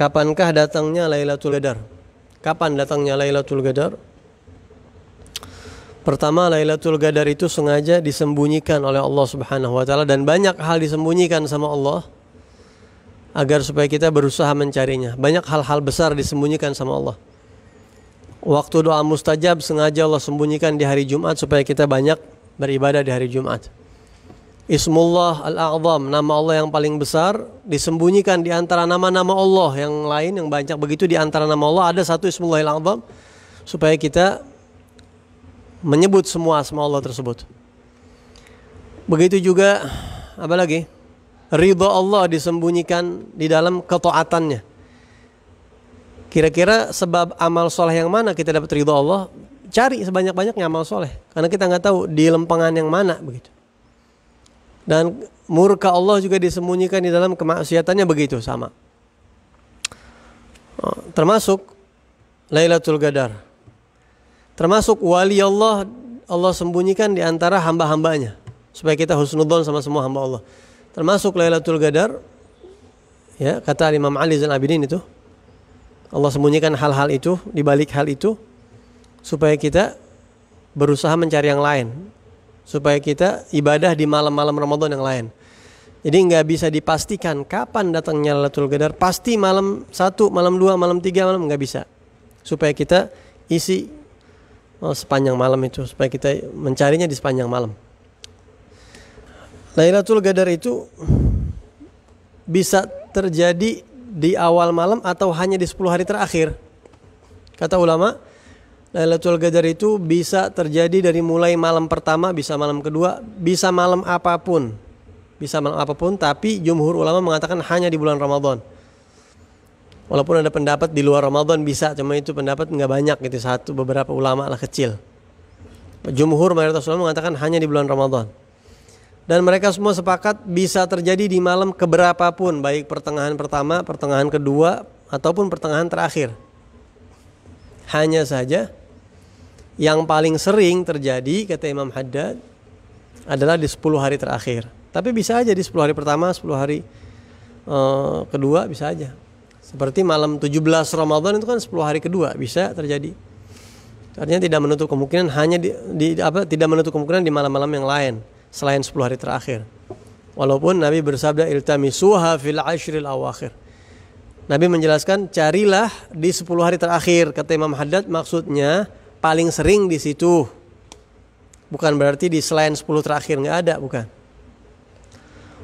Kapankah datangnya Lailatul Qadar? Kapan datangnya Lailatul Qadar? Pertama Lailatul Qadar itu sengaja disembunyikan oleh Allah Subhanahu wa taala dan banyak hal disembunyikan sama Allah agar supaya kita berusaha mencarinya. Banyak hal-hal besar disembunyikan sama Allah. Waktu doa mustajab sengaja Allah sembunyikan di hari Jumat supaya kita banyak beribadah di hari Jumat. Ismullah al-A'zam, nama Allah yang paling besar, disembunyikan di antara nama-nama Allah yang lain yang banyak begitu di antara nama Allah ada satu Ismullah al-A'zam supaya kita menyebut semua asma Allah tersebut. Begitu juga apa lagi? Ridha Allah disembunyikan di dalam ketaatannya. Kira-kira sebab amal soleh yang mana kita dapat ridha Allah? Cari sebanyak-banyaknya amal soleh, karena kita nggak tahu di lempengan yang mana begitu. Dan murka Allah juga disembunyikan di dalam kemaksiatannya begitu sama. Ah, termasuk Lailatul Qadar. Termasuk wali Allah Allah sembunyikan di antara hamba-hambanya supaya kita husnudzon sama semua hamba Allah. Termasuk Lailatul Qadar, ya kata Imam Ali Zain Abidin itu Allah sembunyikan hal-hal itu di balik hal itu supaya kita berusaha mencari yang lain supaya kita ibadah di malam-malam Ramadan yang lain. Jadi nggak bisa dipastikan kapan datangnya Lailatul Qadar. Pasti malam satu, malam dua, malam tiga, malam nggak bisa. Supaya kita isi oh, sepanjang malam itu, supaya kita mencarinya di sepanjang malam. Lailatul Qadar itu bisa terjadi di awal malam atau hanya di 10 hari terakhir. Kata ulama, Lailatul Qadar itu bisa terjadi dari mulai malam pertama, bisa malam kedua, bisa malam apapun. Bisa malam apapun, tapi jumhur ulama mengatakan hanya di bulan Ramadan. Walaupun ada pendapat di luar Ramadan bisa, cuma itu pendapat nggak banyak gitu, satu beberapa ulama lah kecil. Jumhur mayoritas ulama mengatakan hanya di bulan Ramadan. Dan mereka semua sepakat bisa terjadi di malam keberapapun, baik pertengahan pertama, pertengahan kedua, ataupun pertengahan terakhir. Hanya saja yang paling sering terjadi kata Imam Haddad adalah di 10 hari terakhir. Tapi bisa aja di 10 hari pertama, 10 hari uh, kedua bisa aja. Seperti malam 17 Ramadan itu kan 10 hari kedua bisa terjadi. Artinya tidak menutup kemungkinan hanya di, di apa tidak menutup kemungkinan di malam-malam yang lain selain 10 hari terakhir. Walaupun Nabi bersabda iltamisuha fil ashril awakhir. Nabi menjelaskan carilah di 10 hari terakhir kata Imam Haddad maksudnya paling sering di situ. Bukan berarti di selain 10 terakhir nggak ada, bukan.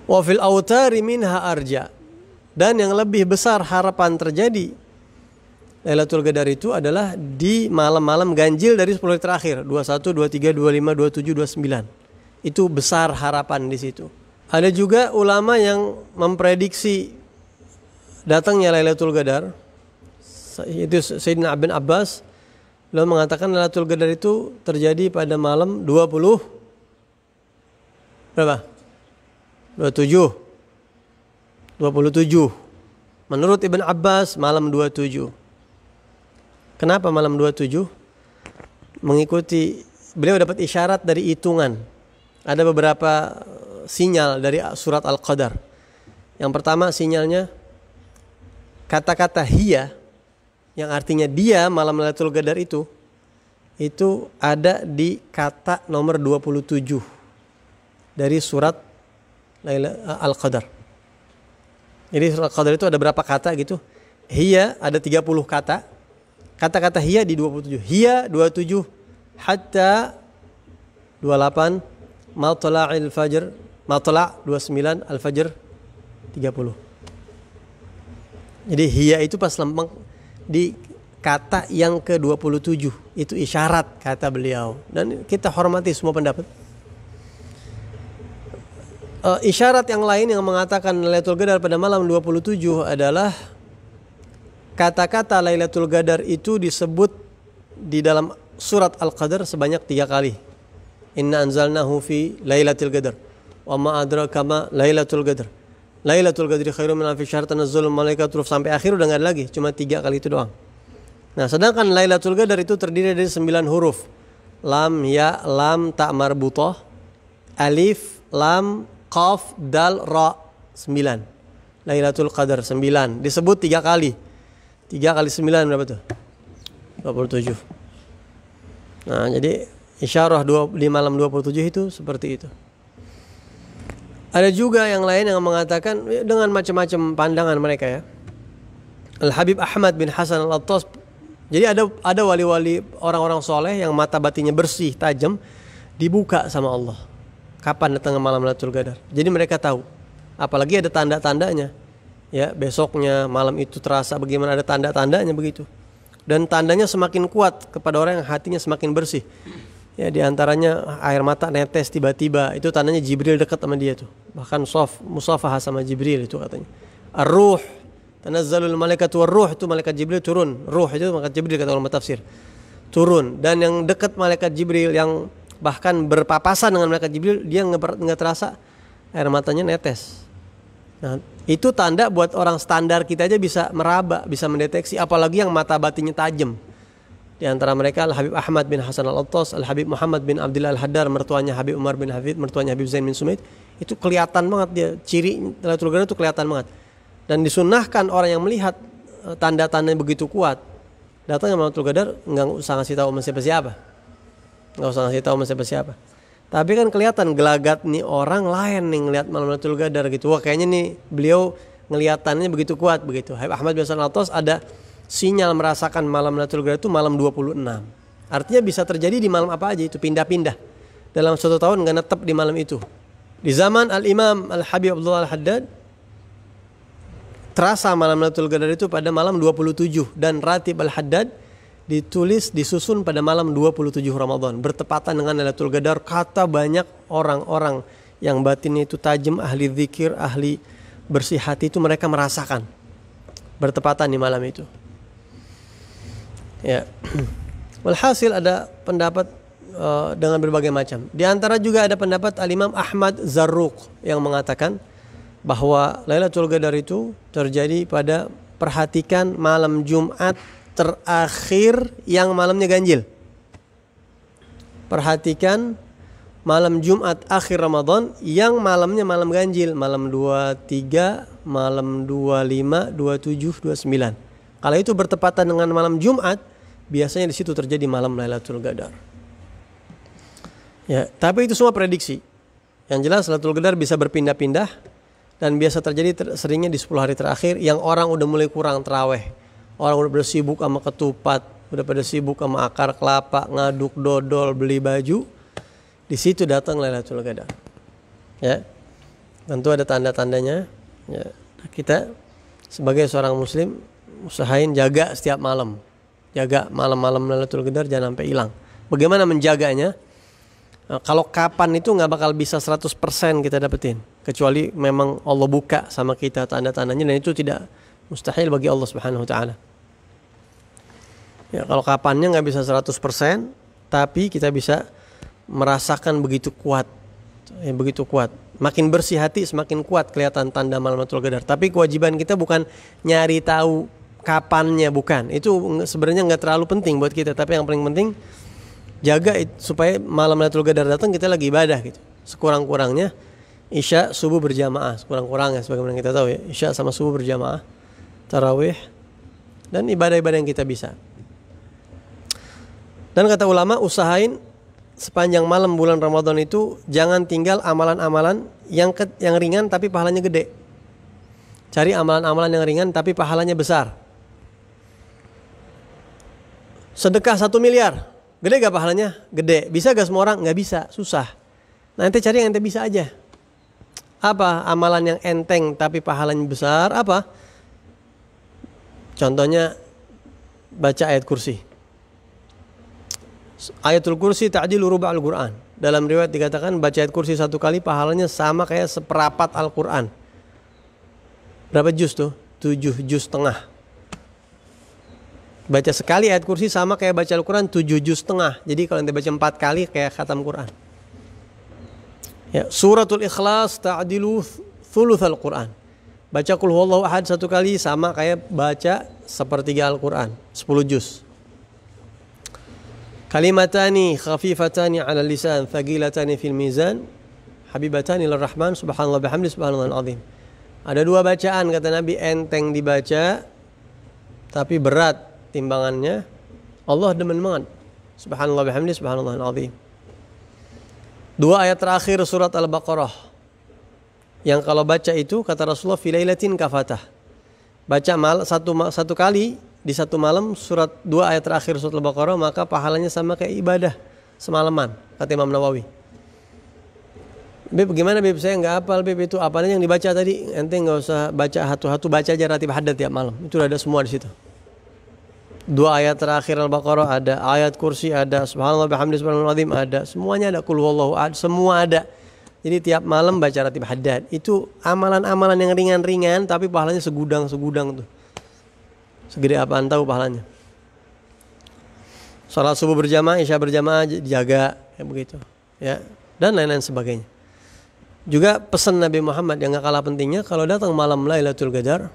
Wa fil autari minha arja. Dan yang lebih besar harapan terjadi Lailatul Qadar itu adalah di malam-malam ganjil dari 10 terakhir, 21, 23, 25, 27, 29. Itu besar harapan di situ. Ada juga ulama yang memprediksi datangnya Lailatul Qadar. Itu Sayyidina Abin Abbas Lalu mengatakan Lailatul Qadar itu terjadi pada malam 20 berapa? 27. 27. Menurut Ibn Abbas malam 27. Kenapa malam 27? Mengikuti beliau dapat isyarat dari hitungan. Ada beberapa sinyal dari surat Al-Qadar. Yang pertama sinyalnya kata-kata hiyah yang artinya dia malam Lailatul Qadar itu itu ada di kata nomor 27 dari surat eh, Al-Qadar. Jadi surat Al-Qadar itu ada berapa kata gitu? Hiya ada 30 kata. Kata-kata hiya di 27. Hiya 27 hatta 28 matla'il fajr matla' 29 al-fajr 30. Jadi hiya itu pas lempeng di kata yang ke-27 itu isyarat kata beliau dan kita hormati semua pendapat e, isyarat yang lain yang mengatakan Lailatul Qadar pada malam 27 adalah kata-kata Lailatul Qadar itu disebut di dalam surat Al-Qadar sebanyak tiga kali inna anzalnahu fi Lailatul Qadar wa ma adraka ma Lailatul Qadar Lailatul Qadri khairum min alfisyar tanazzul malaikat ruf sampai akhir udah nggak ada lagi, cuma tiga kali itu doang. Nah, sedangkan Lailatul Qadar itu terdiri dari sembilan huruf. Lam, ya, lam, ta marbutoh, alif, lam, qaf, dal, ra. Sembilan. Lailatul Qadar sembilan. Disebut tiga kali. Tiga kali sembilan berapa tuh? 27. Nah, jadi isyarah 2, di malam 27 itu seperti itu. Ada juga yang lain yang mengatakan ya, dengan macam-macam pandangan mereka ya. Al Habib Ahmad bin Hasan Al Attas. Jadi ada ada wali-wali orang-orang soleh yang mata batinnya bersih, tajam, dibuka sama Allah. Kapan datang malam Lailatul Qadar? Jadi mereka tahu. Apalagi ada tanda-tandanya. Ya, besoknya malam itu terasa bagaimana ada tanda-tandanya begitu. Dan tandanya semakin kuat kepada orang yang hatinya semakin bersih ya diantaranya air mata netes tiba-tiba itu tandanya Jibril dekat sama dia tuh bahkan sof musafah sama Jibril itu katanya ar-ruh zalul malaikat tua ruh itu malaikat Jibril turun ruh itu malaikat Jibril kata ulama tafsir turun dan yang dekat malaikat Jibril yang bahkan berpapasan dengan malaikat Jibril dia nggak terasa air matanya netes nah itu tanda buat orang standar kita aja bisa meraba bisa mendeteksi apalagi yang mata batinnya tajam di antara mereka Al-Habib Ahmad bin Hasan Al-Attas, Al-Habib Muhammad bin Abdullah al Hadar, mertuanya Habib Umar bin Hafid, mertuanya Habib Zain bin Sumait. Itu kelihatan banget dia, ciri Lailatul Qadar itu kelihatan banget. Dan disunahkan orang yang melihat e, tanda-tanda begitu kuat datang ke Lailatul Qadar nggak usah ngasih tahu sama siapa-siapa. Nggak usah ngasih tahu sama siapa-siapa. Tapi kan kelihatan gelagat nih orang lain nih ngelihat malam Lailatul Qadar gitu. Wah, kayaknya nih beliau ngelihatannya begitu kuat begitu. Habib Ahmad bin Hasan Al-Attas ada sinyal merasakan malam Lailatul Qadar itu malam 26. Artinya bisa terjadi di malam apa aja itu pindah-pindah. Dalam satu tahun nggak netep di malam itu. Di zaman Al-Imam Al-Habib Abdullah Al-Haddad terasa malam Lailatul Qadar itu pada malam 27 dan Ratib Al-Haddad ditulis disusun pada malam 27 Ramadan bertepatan dengan Lailatul Qadar kata banyak orang-orang yang batinnya itu tajam ahli zikir ahli bersih hati itu mereka merasakan bertepatan di malam itu Ya. Walhasil ada pendapat uh, dengan berbagai macam. Di antara juga ada pendapat Al-Imam Ahmad Zarruq yang mengatakan bahwa Lailatul Qadar itu terjadi pada perhatikan malam Jumat terakhir yang malamnya ganjil. Perhatikan malam Jumat akhir Ramadan yang malamnya malam ganjil, malam 23, malam 25, 27, 29. Kalau itu bertepatan dengan malam Jumat, biasanya di situ terjadi malam Lailatul Qadar. Ya, tapi itu semua prediksi. Yang jelas Lailatul Qadar bisa berpindah-pindah dan biasa terjadi ter seringnya di 10 hari terakhir yang orang udah mulai kurang teraweh. Orang udah pada sibuk sama ketupat, udah pada sibuk sama akar kelapa, ngaduk dodol, beli baju. Di situ datang Lailatul Qadar. Ya. Tentu ada tanda-tandanya. Ya. Kita sebagai seorang muslim usahain jaga setiap malam jaga malam-malam Lailatul Qadar jangan sampai hilang. Bagaimana menjaganya? Eh, kalau kapan itu nggak bakal bisa 100% kita dapetin. Kecuali memang Allah buka sama kita tanda-tandanya dan itu tidak mustahil bagi Allah Subhanahu wa taala. Ya, kalau kapannya nggak bisa 100%, tapi kita bisa merasakan begitu kuat. Ya, begitu kuat. Makin bersih hati semakin kuat kelihatan tanda malam Lailatul Qadar. Tapi kewajiban kita bukan nyari tahu kapannya bukan itu sebenarnya nggak terlalu penting buat kita tapi yang paling penting jaga supaya malam Lailatul Qadar datang kita lagi ibadah gitu sekurang-kurangnya Isya subuh berjamaah sekurang-kurangnya sebagaimana kita tahu ya Isya sama subuh berjamaah tarawih dan ibadah-ibadah yang kita bisa dan kata ulama usahain sepanjang malam bulan Ramadan itu jangan tinggal amalan-amalan yang ke, yang ringan tapi pahalanya gede cari amalan-amalan yang ringan tapi pahalanya besar Sedekah satu miliar, gede gak pahalanya? Gede. Bisa gak semua orang? Gak bisa, susah. Nah, Nanti cari yang ente bisa aja. Apa amalan yang enteng tapi pahalanya besar? Apa? Contohnya baca ayat kursi. Ayatul kursi ta'dilu ruba al-Quran. Dalam riwayat dikatakan baca ayat kursi satu kali pahalanya sama kayak seperapat Al-Quran. Berapa juz tuh? Tujuh juz tengah baca sekali ayat kursi sama kayak baca Al-Quran 7 juz setengah. Jadi kalau nanti baca 4 kali kayak khatam Quran. Ya, suratul ikhlas ta'dilu thuluth Al-Quran. Baca kul huwallahu ahad satu kali sama kayak baca sepertiga Al-Quran, 10 juz. Kalimatani khafifatani ala lisan, thagilatani fil mizan, habibatani lir rahman subhanallah bihamdi subhanallah azim. Ada dua bacaan kata Nabi enteng dibaca tapi berat timbangannya Allah demen banget subhanallah bihamdi subhanallah azim dua ayat terakhir surat al-baqarah yang kalau baca itu kata Rasulullah filailatin kafatah baca mal satu satu kali di satu malam surat dua ayat terakhir surat al-baqarah maka pahalanya sama kayak ibadah semalaman kata Imam Nawawi Beb gimana Beb saya nggak hafal Beb itu apanya yang dibaca tadi ente nggak usah baca satu-satu baca aja ratib hadat tiap malam itu ada semua di situ dua ayat terakhir Al-Baqarah ada, ayat kursi ada, subhanallah bihamdi subhanallah azim ada, semuanya ada kul wallahu ad, semua ada. Jadi tiap malam baca ratib haddad. Itu amalan-amalan yang ringan-ringan tapi pahalanya segudang-segudang tuh. Segede apaan tahu pahalanya. Salat subuh berjamaah, isya berjamaah dijaga ya begitu. Ya, dan lain-lain sebagainya. Juga pesan Nabi Muhammad yang gak kalah pentingnya kalau datang malam Lailatul Qadar,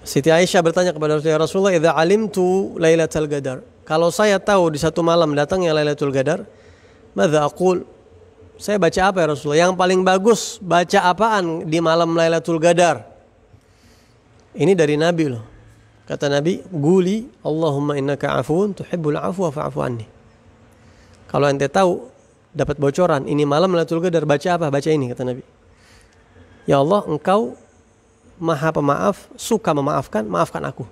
Siti Aisyah bertanya kepada Rasulullah, Rasulullah, "Idza alimtu Lailatul Qadar." Kalau saya tahu di satu malam datangnya Lailatul Qadar, "Madza aqul?" Saya baca apa ya Rasulullah? Yang paling bagus baca apaan di malam Lailatul Qadar? Ini dari Nabi loh. Kata Nabi, "Guli Allahumma innaka afun tuhibbul afwa fa'fu anni." Kalau ente tahu dapat bocoran, ini malam Lailatul Qadar baca apa? Baca ini kata Nabi. Ya Allah, engkau maha pemaaf, suka memaafkan, maafkan aku.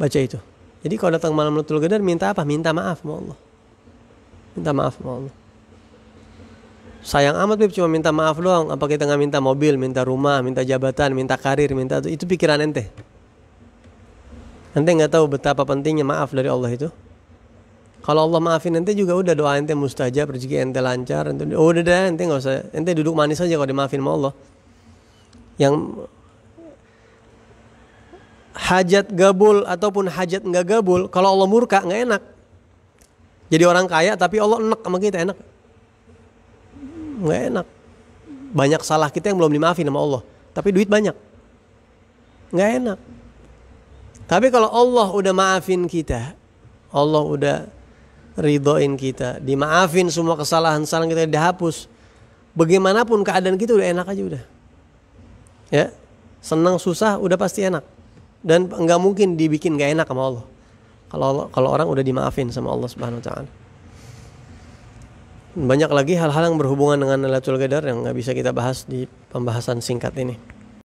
Baca itu. Jadi kalau datang malam Lutul Qadar minta apa? Minta maaf sama Allah. Minta maaf sama Allah. Sayang amat Bib cuma minta maaf doang. Apa kita nggak minta mobil, minta rumah, minta jabatan, minta karir, minta itu, itu pikiran ente. Ente nggak tahu betapa pentingnya maaf dari Allah itu. Kalau Allah maafin ente juga udah doa ente mustajab, rezeki ente lancar, ente, oh udah deh ente nggak usah, ente duduk manis aja kalau dimaafin sama Allah yang hajat gabul ataupun hajat nggak gabul kalau Allah murka nggak enak jadi orang kaya tapi Allah enak sama kita enak nggak enak banyak salah kita yang belum dimaafin sama Allah tapi duit banyak nggak enak tapi kalau Allah udah maafin kita Allah udah ridhoin kita dimaafin semua kesalahan kesalahan kita dihapus bagaimanapun keadaan kita udah enak aja udah ya senang susah udah pasti enak dan nggak mungkin dibikin gak enak sama Allah kalau kalau orang udah dimaafin sama Allah Subhanahu Wa Taala banyak lagi hal-hal yang berhubungan dengan Lailatul Qadar yang nggak bisa kita bahas di pembahasan singkat ini.